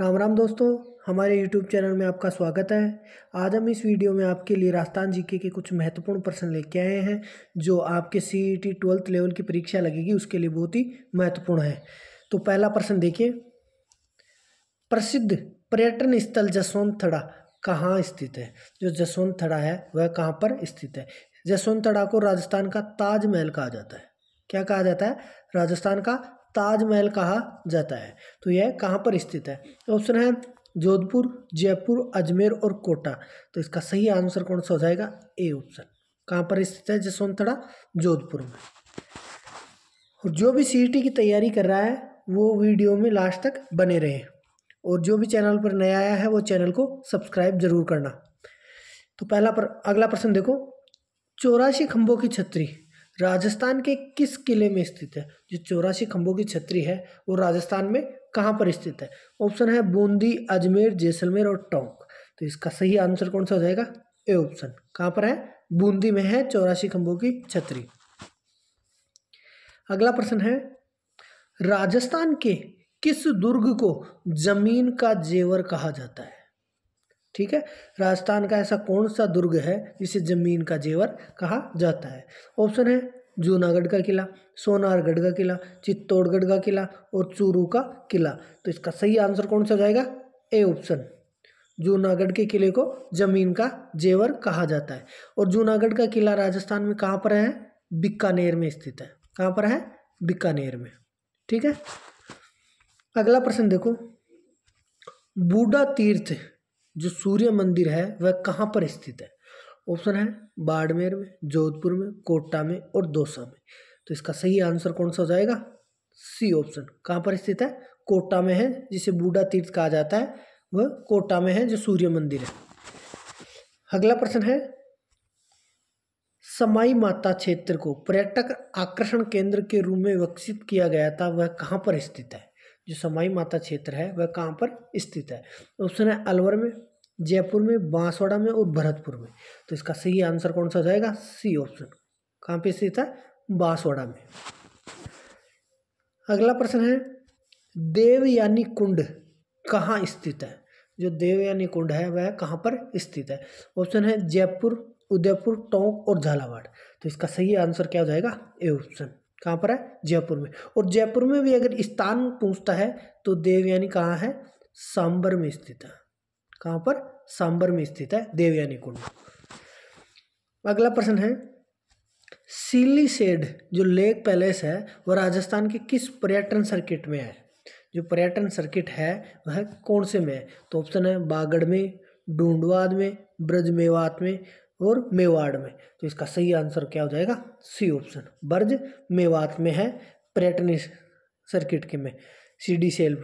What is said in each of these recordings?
राम राम दोस्तों हमारे YouTube channel में आपका स्वागत है आज हम इस वीडियो में आपके लिए राजस्थान जीके के कुछ महत्वपूर्ण प्रश्न लेके आए हैं जो आपके C E T twelfth level की परीक्षा लगेगी उसके लिए बहुत ही महत्वपूर्ण है तो पहला प्रश्न देखिए प्रसिद्ध पर्यटन स्थल थड़ा कहाँ स्थित है जो थड़ा है वह कहाँ पर स्थित है थड़ा को राजस्थान का ताजमहल कहा जाता है क्या कहा जाता है राजस्थान का ताजमहल कहा जाता है तो यह कहाँ पर स्थित है तो ऑप्शन है जोधपुर जयपुर अजमेर और कोटा तो इसका सही आंसर कौन सा हो जाएगा ए ऑप्शन कहाँ पर स्थित है जसवंतड़ा जोधपुर में और जो भी सी e की तैयारी कर रहा है वो वीडियो में लास्ट तक बने रहे और जो भी चैनल पर नया आया है वो चैनल को सब्सक्राइब जरूर करना तो पहला पर अगला प्रश्न देखो चौरासी खंभों की छतरी राजस्थान के किस किले में स्थित है जो चौरासी खंभों की छतरी है वो राजस्थान में कहाँ पर स्थित है ऑप्शन है बूंदी अजमेर जैसलमेर और टोंक तो इसका सही आंसर कौन सा हो जाएगा ए ऑप्शन कहाँ पर है बूंदी में है चौरासी खंभों की छतरी अगला प्रश्न है राजस्थान के किस दुर्ग को जमीन का जेवर कहा जाता है ठीक है राजस्थान का ऐसा कौन सा दुर्ग है जिसे जमीन का जेवर कहा जाता है ऑप्शन है जूनागढ़ का किला सोनारगढ़ का किला चित्तौड़गढ़ का किला और चूरू का किला तो इसका सही आंसर कौन सा हो जाएगा ए ऑप्शन जूनागढ़ के किले को जमीन का जेवर कहा जाता है और जूनागढ़ का किला राजस्थान में कहाँ पर है बीकानेर में स्थित है कहाँ पर है बीकानेर में ठीक है अगला प्रश्न देखो बूढ़ा तीर्थ जो सूर्य मंदिर है वह कहाँ पर स्थित है ऑप्शन है बाड़मेर में जोधपुर में कोटा में और दौसा में तो इसका सही आंसर कौन सा हो जाएगा सी ऑप्शन कहाँ पर स्थित है कोटा में है जिसे बूढ़ा तीर्थ कहा जाता है वह कोटा में है जो सूर्य मंदिर है अगला प्रश्न है समाई माता क्षेत्र को पर्यटक आकर्षण केंद्र के रूप में विकसित किया गया था वह कहाँ पर स्थित है जो समाई माता क्षेत्र है वह कहाँ पर स्थित है ऑप्शन है अलवर में जयपुर में बांसवाड़ा में और भरतपुर में तो इसका सही आंसर कौन सा जाएगा सी ऑप्शन कहाँ पे स्थित है बांसवाड़ा में अगला प्रश्न है देवयानी कुंड कहाँ स्थित है जो देवयानी कुंड है वह कहाँ पर स्थित है ऑप्शन है जयपुर उदयपुर टोंक और झालावाड़ तो इसका सही आंसर क्या हो जाएगा ए ऑप्शन कहाँ पर है जयपुर में और जयपुर में भी अगर स्थान पूछता है तो देवयानी कहाँ है सांबर में स्थित है कहाँ पर सांबर में स्थित है देवयानी कुंड अगला प्रश्न है सीली सेड जो लेक पैलेस है वह राजस्थान के किस पर्यटन सर्किट में है जो पर्यटन सर्किट है वह कौन से में है तो ऑप्शन है बागड़ में ढूंढवाद में ब्रज मेवात में और मेवाड़ में तो इसका सही आंसर क्या हो जाएगा सी ऑप्शन ब्रज मेवात में है पर्यटन सर्किट के में सी डी सेल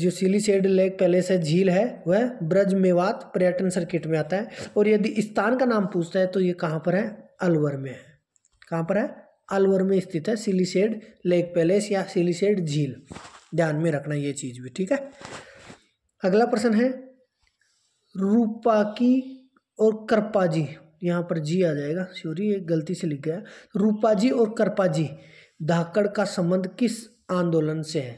जो सिलीसेड लेक पैलेस है झील है वह ब्रज मेवात पर्यटन सर्किट में आता है और यदि स्थान का नाम पूछता है तो ये कहाँ पर है अलवर में है कहाँ पर है अलवर में स्थित है सिलीसेड लेक पैलेस या सिलीसेड झील ध्यान में रखना ये चीज़ भी ठीक है अगला प्रश्न है रूपा की और करपाजी यहाँ पर जी आ जाएगा सॉरी एक गलती से लिख गया रूपा जी और जी धाकड़ का संबंध किस आंदोलन से है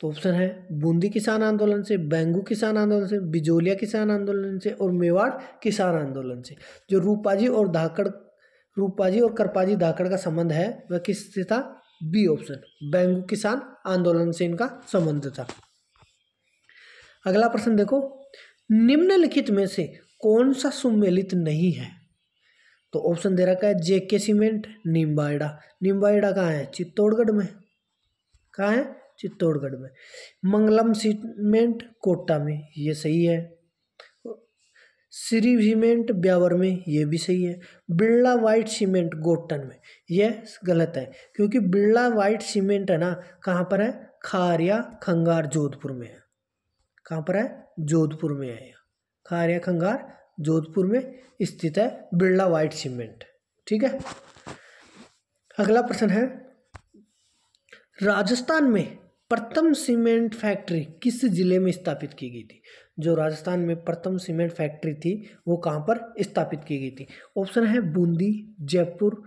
तो ऑप्शन है बूंदी किसान आंदोलन से बैंगू किसान आंदोलन से बिजोलिया किसान आंदोलन से और मेवाड़ किसान आंदोलन से जो रूपाजी और धाकड़ रूपाजी और करपाजी धाकड़ का संबंध है वह किस से था बी ऑप्शन बैंगू किसान आंदोलन से इनका संबंध था अगला प्रश्न देखो निम्नलिखित में से कौन सा सुमेलित नहीं है तो ऑप्शन दे रखा है जेके सीमेंट निम्बाइडा निम्बाइडा कहाँ है चित्तौड़गढ़ में कहाँ है चित्तौड़गढ़ में मंगलम सीमेंट कोटा में ये सही है श्री सीमेंट ब्यावर में ये भी सही है बिरला वाइट सीमेंट गोटन में यह गलत है क्योंकि बिरला वाइट सीमेंट है ना कहाँ पर है खारिया खंगार जोधपुर में है कहाँ पर है जोधपुर में है खारिया खंगार जोधपुर में स्थित है बिरला वाइट सीमेंट ठीक है अगला प्रश्न है राजस्थान में प्रथम सीमेंट फैक्ट्री किस जिले में स्थापित की गई थी जो राजस्थान में प्रथम सीमेंट फैक्ट्री थी वो कहाँ पर स्थापित की गई थी ऑप्शन है बूंदी जयपुर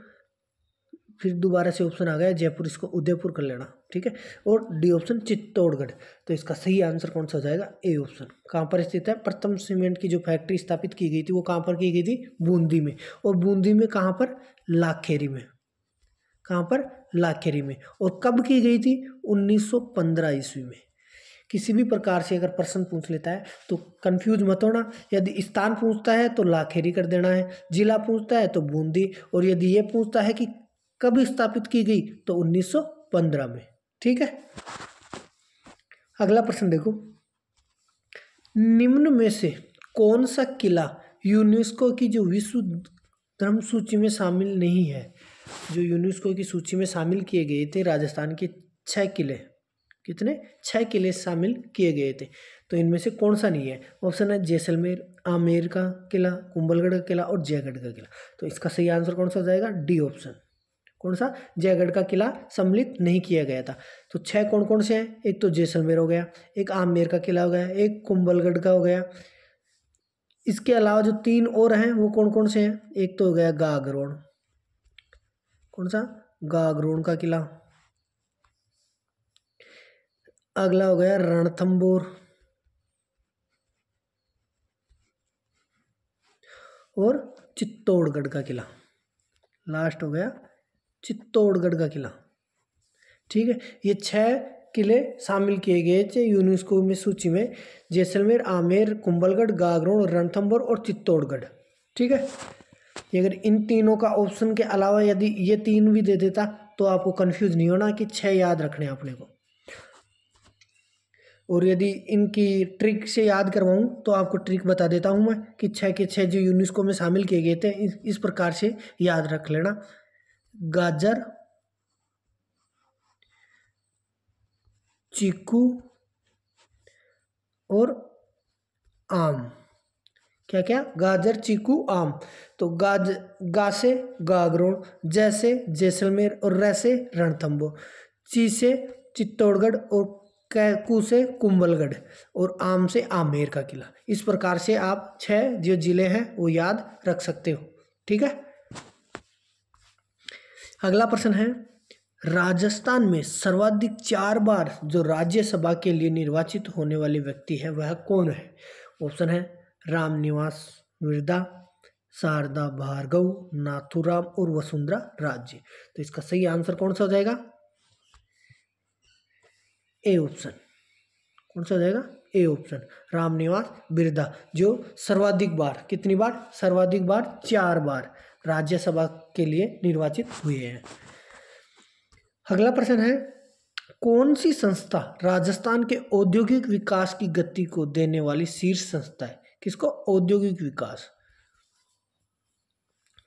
फिर दोबारा से ऑप्शन आ गया जयपुर इसको उदयपुर कर लेना ठीक है और डी ऑप्शन चित्तौड़गढ़ तो इसका सही आंसर कौन सा हो जाएगा ए ऑप्शन कहाँ पर स्थित है प्रथम सीमेंट की जो फैक्ट्री स्थापित की गई थी वो कहाँ पर की गई थी बूंदी में और बूंदी में कहाँ पर लाखेरी में कहाँ पर लाखेरी में और कब की गई थी 1915 ईस्वी में किसी भी प्रकार से अगर प्रश्न पूछ लेता है तो कंफ्यूज मत होना यदि स्थान पूछता है तो लाखेरी कर देना है जिला पूछता है तो बूंदी और यदि ये पूछता है कि कब स्थापित की गई तो 1915 में ठीक है अगला प्रश्न देखो निम्न में से कौन सा किला यूनेस्को की जो विश्व धर्म सूची में शामिल नहीं है जो यूनेस्को की सूची में शामिल किए गए थे राजस्थान के छः किले कितने छः किले शामिल किए गए थे तो इनमें से कौन सा नहीं है ऑप्शन है जैसलमेर आमेर का किला कुंभलगढ़ का किला और जयगढ़ का किला तो इसका सही आंसर कौन सा हो जाएगा डी ऑप्शन कौन सा जयगढ़ का किला सम्मिलित नहीं किया गया था तो छः कौन कौन से हैं एक तो जैसलमेर हो गया एक आमेर का किला हो गया एक कुंभलगढ़ का हो गया इसके अलावा जो तीन और हैं वो कौन कौन से हैं एक तो हो गया गागरोड़ कौन सा गागरोन का किला अगला हो गया रणथंबोर और चित्तौड़गढ़ का किला लास्ट हो गया चित्तौड़गढ़ का किला ठीक है ये छह किले शामिल किए गए थे यूनेस्को में सूची में जैसलमेर आमेर कुंभलगढ़ गागरोन रणथम्बोर और चित्तौड़गढ़ ठीक है अगर इन तीनों का ऑप्शन के अलावा यदि ये तीन भी दे देता तो आपको कंफ्यूज नहीं होना कि छह याद रखने अपने को और यदि इनकी ट्रिक से याद करवाऊँ तो आपको ट्रिक बता देता हूँ मैं कि छः के छः जो यूनिस्को में शामिल किए गए थे इस, इस प्रकार से याद रख लेना गाजर चीकू और आम क्या क्या गाजर चीकू आम तो गाज गासे गागरोन जैसे जैसलमेर और रैसे रणथम्बो चीसे चित्तौड़गढ़ और कैकू से कुंभलगढ़ और आम से आमेर का किला इस प्रकार से आप छह जो जिले हैं वो याद रख सकते हो ठीक है अगला प्रश्न है राजस्थान में सर्वाधिक चार बार जो राज्यसभा के लिए निर्वाचित होने वाले व्यक्ति है वह कौन है ऑप्शन है रामनिवास मिर्दा शारदा भार्गव नाथुराम और वसुंधरा राज्य तो इसका सही आंसर कौन सा हो जाएगा ए ऑप्शन कौन सा हो जाएगा ए ऑप्शन रामनिवास बिरदा जो सर्वाधिक बार कितनी बार सर्वाधिक बार चार बार राज्यसभा के लिए निर्वाचित हुए हैं अगला प्रश्न है कौन सी संस्था राजस्थान के औद्योगिक विकास की गति को देने वाली शीर्ष संस्था है किसको औद्योगिक विकास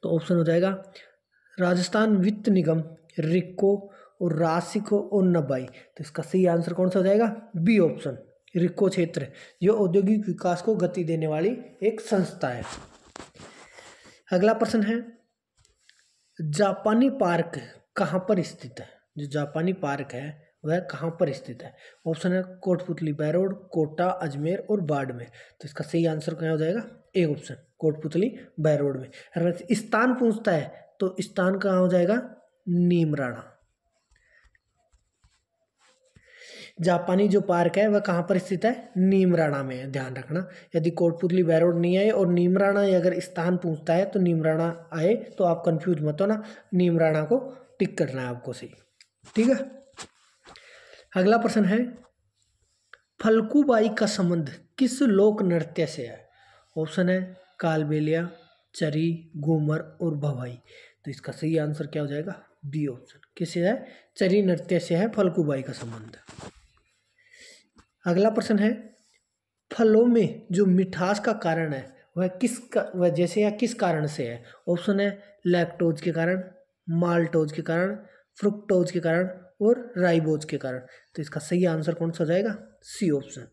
तो ऑप्शन हो जाएगा राजस्थान वित्त निगम रिको और रासिको और नबाई तो इसका सही आंसर कौन सा हो जाएगा बी ऑप्शन रिक्को क्षेत्र जो औद्योगिक विकास को गति देने वाली एक संस्था है अगला प्रश्न है जापानी पार्क कहाँ पर स्थित है जो जापानी पार्क है वह कहाँ पर स्थित है ऑप्शन है कोटपुतली बैरोड कोटा अजमेर और बाड़मेर तो इसका सही आंसर क्या हो जाएगा ए ऑप्शन कोटपुतली बैरोड में अगर स्थान पूछता है तो स्थान कहाँ हो जाएगा नीमराणा जापानी जो पार्क है वह कहाँ पर स्थित है नीमराणा में है ध्यान रखना यदि कोटपुतली बैरोड नहीं आए और नीमराणा अगर स्थान पूछता है तो नीमराणा आए तो आप कंफ्यूज मत हो ना नीमराणा को टिक करना है आपको सही ठीक है अगला प्रश्न है फल्कूबाई का संबंध किस लोक नृत्य से है ऑप्शन है कालबेलिया चरी गोमर और भवाई तो इसका सही आंसर क्या हो जाएगा बी ऑप्शन किससे है चरी नृत्य से है फल्कूबाई का संबंध अगला प्रश्न है फलों में जो मिठास का कारण है वह किस का वह जैसे या किस कारण से है ऑप्शन है लैक्टोज के कारण माल्टोज के कारण फ्रुक्टोज के कारण और राइबोज के कारण तो इसका सही आंसर कौन सा जाएगा सी ऑप्शन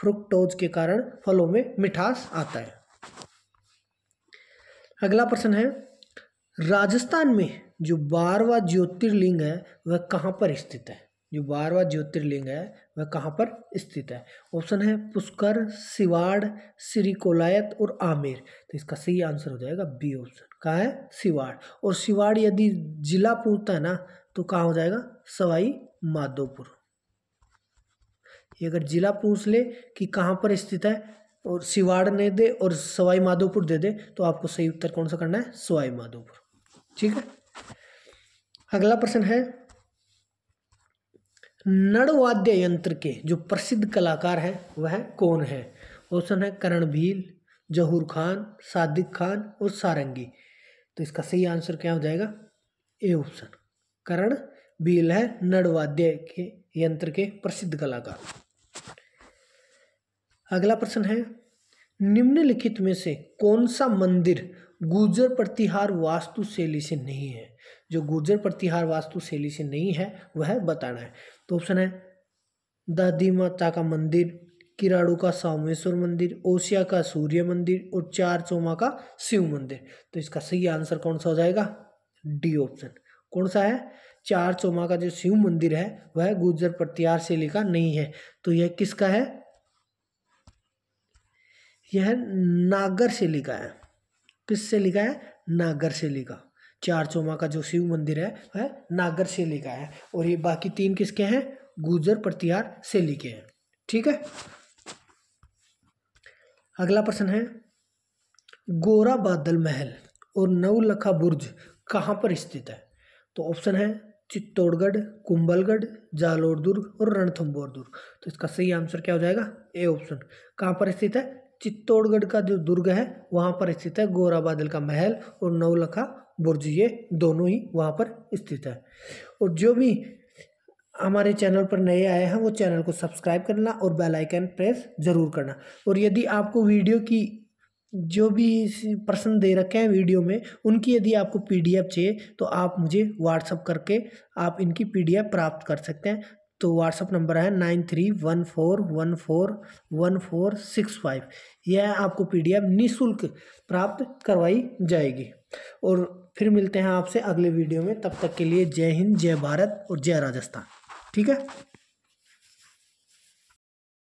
फ्रुक्टोज के कारण फलों में मिठास आता है अगला प्रश्न है राजस्थान में जो बारवा ज्योतिर्लिंग है वह कहाँ पर स्थित है जो बारवा ज्योतिर्लिंग है वह कहाँ पर स्थित है ऑप्शन है पुष्कर सिवाड़ श्री कोलायत और आमेर तो इसका सही आंसर हो जाएगा बी ऑप्शन कहाँ है सिवाड़ और सिवाड़ यदि जिला पूछता है ना तो कहाँ हो जाएगा सवाई माधोपुर ये अगर जिला पूछ ले कि कहाँ पर स्थित है और सिवाड़ ने दे और सवाई माधोपुर दे दे तो आपको सही उत्तर कौन सा करना है सवाई माधोपुर ठीक है अगला प्रश्न है नड़वाद्य यंत्र के जो प्रसिद्ध कलाकार हैं वह कौन है ऑप्शन है करणभील जहूर खान सादिक खान और सारंगी तो इसका सही आंसर क्या हो जाएगा ए ऑप्शन करण बील है नड़वाद्य के यंत्र के प्रसिद्ध कलाकार अगला प्रश्न है निम्नलिखित में से कौन सा मंदिर गुर्जर प्रतिहार वास्तु शैली से नहीं है जो गुर्जर प्रतिहार वास्तु शैली से नहीं है वह बताना है तो ऑप्शन है दादी माता का मंदिर किराड़ू का सोमेश्वर मंदिर ओसिया का सूर्य मंदिर और चार चोमा का शिव मंदिर तो इसका सही आंसर कौन सा हो जाएगा डी ऑप्शन कौन सा है चार चौमा का जो शिव मंदिर है वह गुर्जर प्रत्यार शैली का नहीं है तो यह किसका है यह नागर शैली का है किस शैली का है नागर शैली का चार चौमा का जो शिव मंदिर है वह नागर शैली का है और ये बाकी तीन किसके हैं गुर्जर प्रत्यार शैली के हैं ठीक है अगला प्रश्न है गोरा बादल महल और नवलखा बुर्ज कहाँ पर स्थित है तो ऑप्शन है चित्तौड़गढ़ कुंबलगढ़ जालोर दुर्ग और रणथम्बोर दुर्ग तो इसका सही आंसर क्या हो जाएगा ए ऑप्शन कहाँ पर स्थित है चित्तौड़गढ़ का जो दुर्ग है वहाँ पर स्थित है गोरा बादल का महल और नौलखा बुर्ज ये दोनों ही वहाँ पर स्थित है और जो भी हमारे चैनल पर नए आए हैं वो चैनल को सब्सक्राइब करना और बेल आइकन प्रेस ज़रूर करना और यदि आपको वीडियो की जो भी प्रश्न दे रखे हैं वीडियो में उनकी यदि आपको पीडीएफ चाहिए तो आप मुझे व्हाट्सअप करके आप इनकी पीडीएफ प्राप्त कर सकते हैं तो व्हाट्सअप नंबर है nine three one four one four one four six five यह आपको पीडीएफ निशुल्क प्राप्त करवाई जाएगी और फिर मिलते हैं आपसे अगले वीडियो में तब तक के लिए जय हिंद जय भारत और जय राजस्थान ठीक है